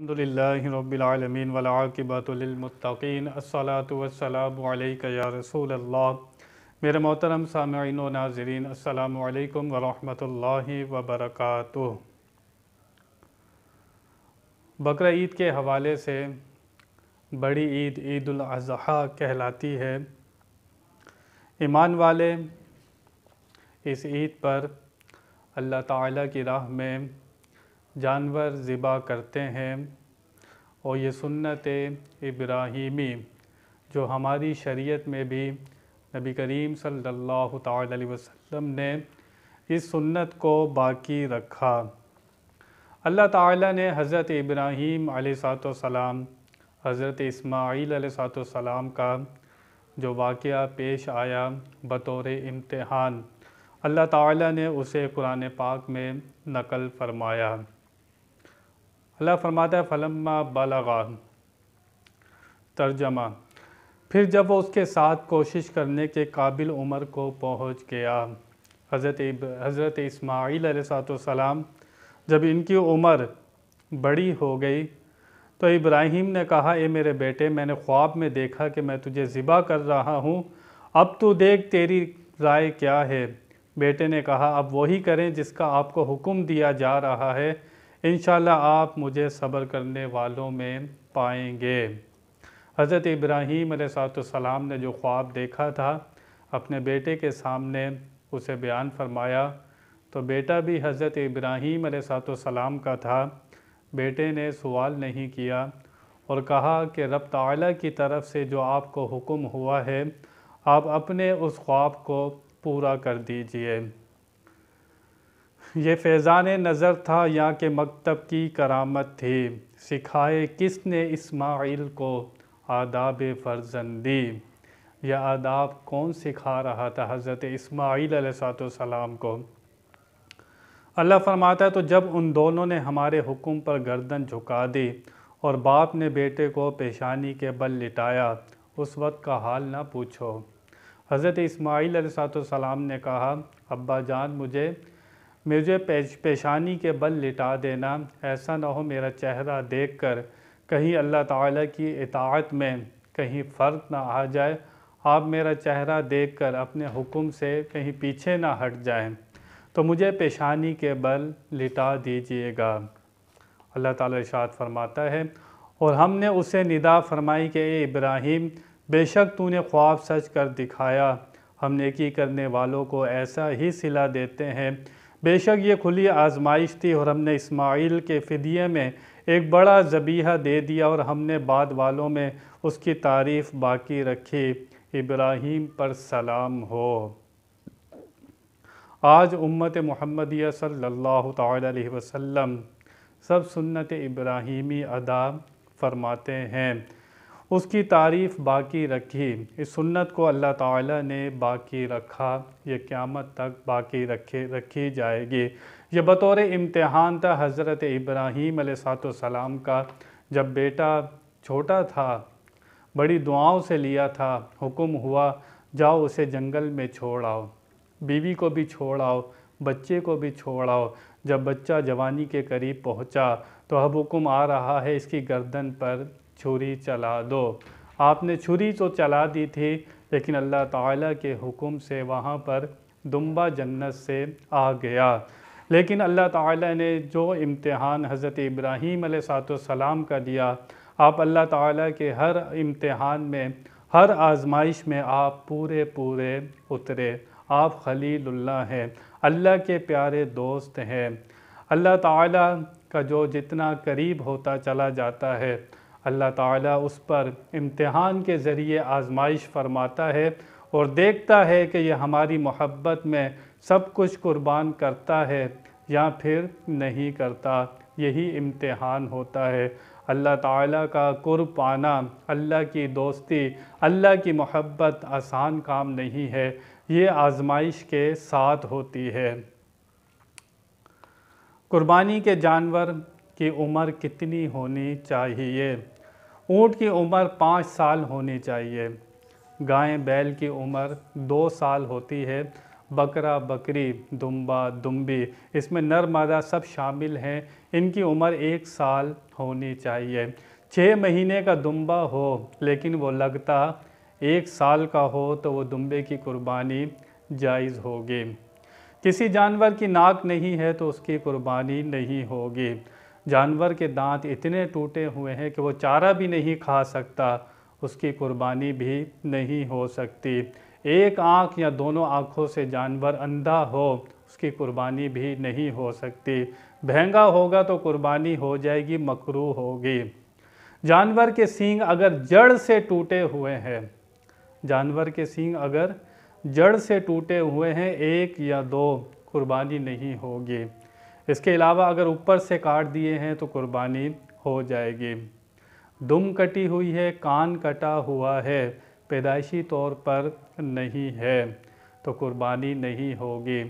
अलहमदिल्लाबीआलमीन वलाकिबतमतिन असलातम या रसूल अल्लाह मेरे मोहतरम सामीन व नाजरीन अल्लाम वरहमल वबरक बकर ईद के हवाले से बड़ी ईद ईदाजी कहलाती है ईमान वाले इस ईद पर अल्लाह ताला की राह में जानवर ज़िबा करते हैं और ये सुन्नत इब्राहिमी जो हमारी शरीयत में भी नबी करीम सल्लल्लाहु अलैहि वसल्लम ने इस सुन्नत को बाकी रखा अल्लाह ताला ने हज़रत इब्राहीम सलाम हज़रत इस्माईल सलाम का जो वाक़ पेश आया बतौर इम्तहान अल्लाह ताला ने उसे कुरान पाक में नकल फरमाया अल्लाह फरमाता है फलम्मा बलागा तर्जमा फिर जब वो उसके साथ कोशिश करने के काबिल उम्र को पहुंच गया हज़रत हज़रत इसमाइल सलाम जब इनकी उम्र बड़ी हो गई तो इब्राहिम ने कहा ए मेरे बेटे मैंने ख्वाब में देखा कि मैं तुझे ज़िबा कर रहा हूँ अब तो देख तेरी राय क्या है बेटे ने कहा अब वही करें जिसका आपको हुक्म दिया जा रहा है इन आप मुझे सब्र करने वालों में पाएंगे हज़रत इब्राहीम सलाम ने जो ख्वाब देखा था अपने बेटे के सामने उसे बयान फरमाया तो बेटा भी हज़रत इब्राहीम सलाम का था बेटे ने सवाल नहीं किया और कहा कि रब ताला की तरफ से जो आपको हुक्म हुआ है आप अपने उस ख्वाब को पूरा कर दीजिए ये फैज़ान नज़र था यहाँ के मकतब की करामत थी सिखाए किसने इस्माइल को आदाब फर्जंदी यह आदाब कौन सिखा रहा था हज़रत इस्माइल सलाम को अल्लाह फरमाता है तो जब उन दोनों ने हमारे हुक्म पर गर्दन झुका दी और बाप ने बेटे को पेशानी के बल लिटाया उस वक्त का हाल ना पूछो हज़रत इस्माइल सलाम ने कहा अब्बा जान मुझे मुझे पेशानी के बल लिटा देना ऐसा ना हो मेरा चेहरा देख कर कहीं अल्लाह ताला की इताअत में कहीं फ़र्क ना आ जाए आप मेरा चेहरा देख कर अपने हुक्म से कहीं पीछे ना हट जाए तो मुझे पेशानी के बल लिटा दीजिएगा अल्लाह ताला इशाद फरमाता है और हमने उसे निदा फरमाई कि ए इब्राहिम बेशक तूने ख्वाब सच कर दिखाया हम नेकी करने वालों को ऐसा ही सिला देते हैं बेशक ये खुली आजमाइश थी और हमने इस्माइल के फ़दिये में एक बड़ा ज़बीहा दे दिया और हमने बाद वालों में उसकी तारीफ़ बाकी रखी इब्राहीम पर सलाम हो आज उम्मत महमदिया सल्लल्लाहु अलैहि वसल्लम सब सुन्नत इब्राहिमी अदा फरमाते हैं उसकी तारीफ़ बाकी रखी इस सुन्नत को अल्लाह ताला ने बाकी रखा ये क़्यामत तक बाकी रखे रखी जाएगी ये बतौर इम्तहान था हज़रत इब्राहीम सलाम का जब बेटा छोटा था बड़ी दुआओं से लिया था हुक्म हुआ जाओ उसे जंगल में छोड़ आओ बीवी को भी छोड़ आओ बच्चे को भी छोड़ आओ जब बच्चा जवानी के करीब पहुंचा तो अब हुक्म आ रहा है इसकी गर्दन पर छुरी चला दो आपने छुरी तो चला दी थी लेकिन अल्लाह ताला के हुक्म से वहाँ पर दुम्बा जन्नत से आ गया लेकिन अल्लाह ताला ने जो इम्तिहान हज़रत इब्राहीम सलाम का दिया आप अल्लाह ताला के हर इम्तिहान में हर आजमाइश में आप पूरे पूरे उतरे आप खलीलुल्लाह हैं अल्लाह के प्यारे दोस्त हैं अल्लाह ताला का जो जितना करीब होता चला जाता है अल्लाह ताला उस पर इम्तहान के ज़रिए आजमाइश फरमाता है और देखता है कि यह हमारी मोहब्बत में सब कुछ कुर्बान करता है या फिर नहीं करता यही इम्तहान होता है अल्लाह ताला का कुर्ब पाना अल्लाह की दोस्ती अल्लाह की मोहब्बत आसान काम नहीं है ये आजमाइश के साथ होती है कुर्बानी के जानवर की उम्र कितनी होनी चाहिए ऊँट की उम्र पाँच साल होनी चाहिए गाय बैल की उम्र दो साल होती है बकरा बकरी दुम्बा दुम्बी इसमें नर मादा सब शामिल हैं इनकी उम्र एक साल होनी चाहिए छः महीने का दुम्बा हो लेकिन वो लगता एक साल का हो तो वो दुम्बे की कुर्बानी जायज़ होगी किसी जानवर की नाक नहीं है तो उसकी कुर्बानी नहीं होगी जानवर के दांत इतने टूटे हुए हैं कि वो चारा भी नहीं खा सकता उसकी कुर्बानी भी नहीं हो सकती एक आँख या दोनों आँखों से जानवर अंधा हो उसकी कुर्बानी भी नहीं हो सकती भहंगा होगा तो कुर्बानी हो जाएगी मकरू होगी जानवर के सींग अगर जड़ से टूटे हुए हैं जानवर के सींग अगर जड़ से टूटे हुए हैं एक या दो कुर्बानी नहीं होगी इसके अलावा अगर ऊपर से काट दिए हैं तो कुर्बानी हो जाएगी दुम कटी हुई है कान कटा हुआ है पैदाइशी तौर पर नहीं है तो कुर्बानी नहीं होगी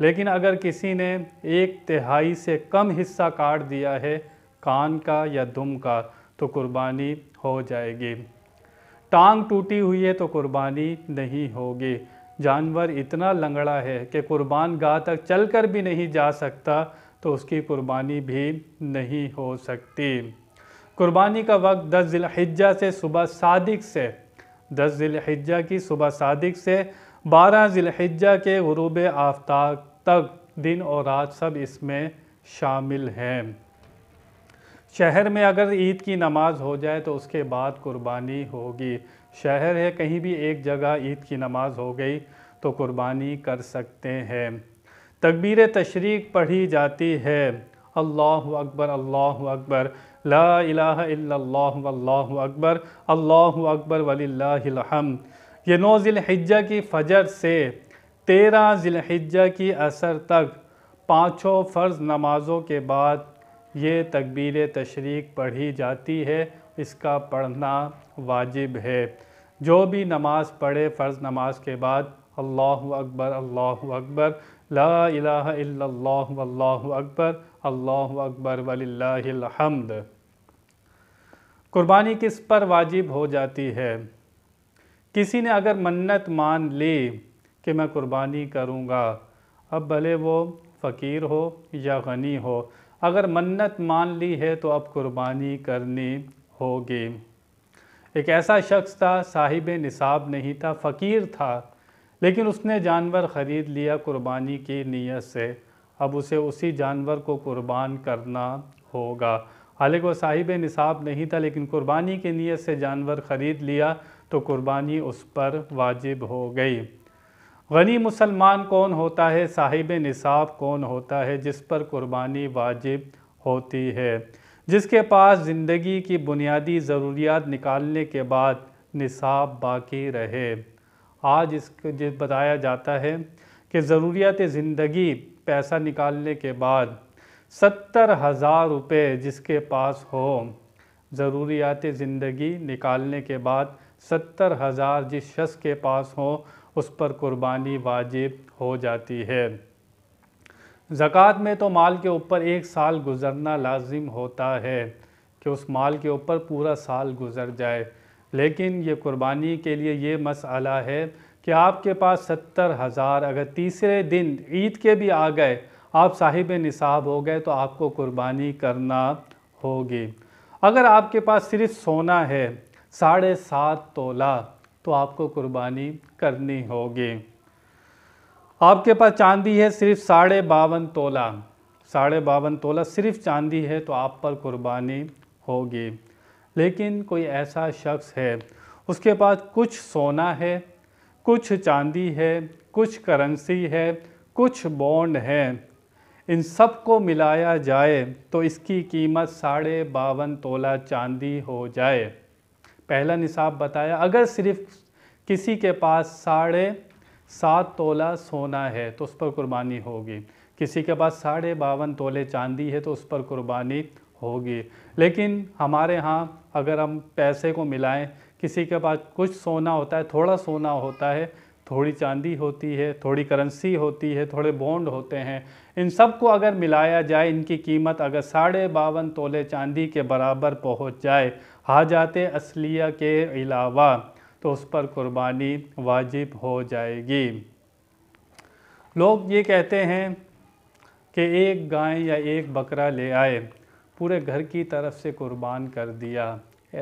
लेकिन अगर किसी ने एक तिहाई से कम हिस्सा काट दिया है कान का या दुम का तो कुर्बानी हो जाएगी टांग टूटी हुई है तो कुर्बानी नहीं होगी जानवर इतना लंगड़ा है कि कुर्बान गाह तक चल कर भी नहीं जा सकता तो उसकी कुर्बानी भी नहीं हो सकती कुर्बानी का वक्त दस ज़िलहिज्जा से सुबह सादिक से दस ज़िलहिज्जा की सुबह सादिक से बारह ज़िलहिज्जा के गरूब आफ्ताब तक दिन और रात सब इसमें शामिल हैं शहर में अगर ईद की नमाज़ हो जाए तो उसके बाद कुर्बानी होगी शहर है कहीं भी एक जगह ईद की नमाज हो गई तो कुर्बानी कर सकते हैं तकबीर तशरीक पढ़ी जाती है अल्लाह अकबर अल्लाह अकबर ला अल्लाह अकबर अल्लाह अकबर वलीहम ये नौ ज़िलहिज्जा की फजर से तेरह ज़िलहिज्जा की असर तक पाँचों फ़र्ज़ नमाज़ों के बाद ये तकबीर तशरीक पढ़ी जाती है इसका पढ़ना वाजिब है जो भी नमाज़ पढ़े फ़र्ज़ नमाज के बाद अल्लाह अकबर अल्लाह अकबर ला इलाह अकबर अल्लाह अकबर वलिल्लाहमद कुर्बानी किस पर वाजिब हो जाती है किसी ने अगर मन्नत मान ली कि मैं कुर्बानी करूँगा अब भले वो फ़कीर हो या गनी हो अगर मन्नत मान ली है तो अब कुर्बानी करनी होगी एक ऐसा शख्स था साहिब निसाब नहीं था फ़कीर था लेकिन उसने जानवर ख़रीद लिया कुर्बानी की नीयत से अब उसे उसी जानवर को कुर्बान करना होगा हालांकि वह साहिब निसाब नहीं था लेकिन कुर्बानी की नीयत से जानवर ख़रीद लिया तो कुर्बानी उस पर वाजिब हो गई गनी मुसलमान कौन होता है साहिब निसाब कौन होता है जिस पर कुर्बानी वाजिब होती है जिसके पास ज़िंदगी की बुनियादी ज़रूरियात निकालने के बाद निसाब बाकी रहे आज इसको जिस बताया जाता है कि ज़रूरियात ज़िंदगी पैसा निकालने के बाद सत्तर हज़ार रुपये जिसके पास हो ज़रूरियात ज़िंदगी निकालने के बाद सत्तर हज़ार जिस शख्स के पास हो उस पर कुर्बानी वाजिब हो जाती है ज़क़़त में तो माल के ऊपर एक साल गुज़रना लाजिम होता है कि उस माल के ऊपर पूरा साल गुज़र जाए लेकिन ये कुर्बानी के लिए ये मसला है कि आपके पास सत्तर हज़ार अगर तीसरे दिन ईद के भी आ गए आप साहिब निसाब हो गए तो आपको कुर्बानी करना होगी अगर आपके पास सिर्फ सोना है साढ़े सात तोला तो आपको कुर्बानी करनी होगी आपके पास चांदी है सिर्फ साढ़े बावन तोला साढ़े बावन तोला सिर्फ चांदी है तो आप पर कुर्बानी होगी लेकिन कोई ऐसा शख्स है उसके पास कुछ सोना है कुछ चांदी है कुछ करेंसी है कुछ बॉन्ड है इन सब को मिलाया जाए तो इसकी कीमत साढ़े बावन तोला चांदी हो जाए पहला निसाब बताया अगर सिर्फ किसी के पास साढ़े सात तोला सोना है तो उस पर कुर्बानी होगी किसी के पास साढ़े बावन तोले चांदी है तो उस पर कुर्बानी होगी लेकिन हमारे यहाँ अगर हम पैसे को मिलाएं किसी के पास कुछ सोना होता है थोड़ा सोना होता है थोड़ी चांदी होती है थोड़ी करेंसी होती है थोड़े बॉन्ड होते हैं इन सब को अगर मिलाया जाए इनकी कीमत अगर साढ़े बावन तोले चांदी के बराबर पहुँच जाए हाजात असलिया के अलावा तो उस पर कुर्बानी वाजिब हो जाएगी लोग ये कहते हैं कि एक गाय या एक बकरा ले आए पूरे घर की तरफ से कुर्बान कर दिया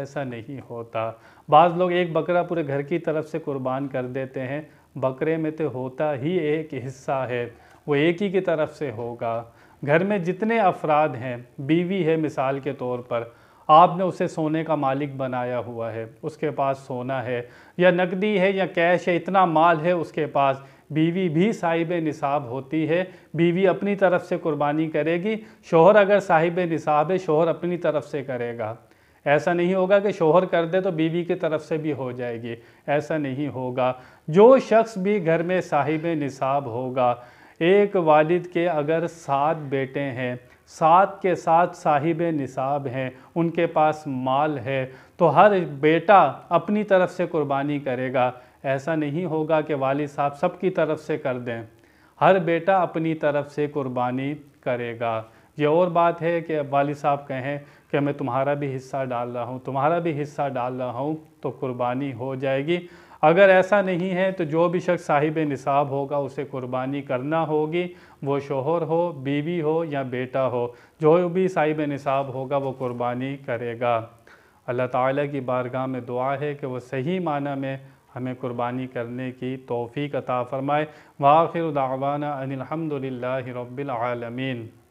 ऐसा नहीं होता बाज़ लोग एक बकरा पूरे घर की तरफ से कुर्बान कर देते हैं बकरे में तो होता ही एक हिस्सा है वो एक ही की तरफ से होगा घर में जितने अफराद हैं बीवी है मिसाल के तौर पर आपने उसे सोने का मालिक बनाया हुआ है उसके पास सोना है या नकदी है या कैश है इतना माल है उसके पास बीवी भी साहिब निसाब होती है बीवी अपनी तरफ से कुर्बानी करेगी शोहर अगर साहिब निसाब है शोहर अपनी तरफ से करेगा ऐसा नहीं होगा कि शोहर कर दे तो बीवी की तरफ से भी हो जाएगी ऐसा नहीं होगा जो शख्स भी घर में साहिब निसाब होगा एक वालिद के अगर सात बेटे हैं साथ के साथ साहिब निसाब हैं उनके पास माल है तो हर बेटा अपनी तरफ से कुर्बानी करेगा ऐसा नहीं होगा कि वालिद साहब सबकी तरफ से कर दें हर बेटा अपनी तरफ से कुर्बानी करेगा ये और बात है कि वालिद साहब कहें कि मैं तुम्हारा भी हिस्सा डाल रहा हूँ तुम्हारा भी हिस्सा डाल रहा हूँ तो कुर्बानी हो जाएगी अगर ऐसा नहीं है तो जो भी शख्स साहिब निसाब होगा उसे कुर्बानी करना होगी वो शोहर हो बीवी हो या बेटा हो जो भी साहिब निसाब होगा वो कुर्बानी करेगा अल्लाह ताला की बारगाह में दुआ है कि वो सही माना में हमें कुर्बानी करने की तोफ़ी अता फ़रमाए वाखिर दावाना अनिलहमदिल्ला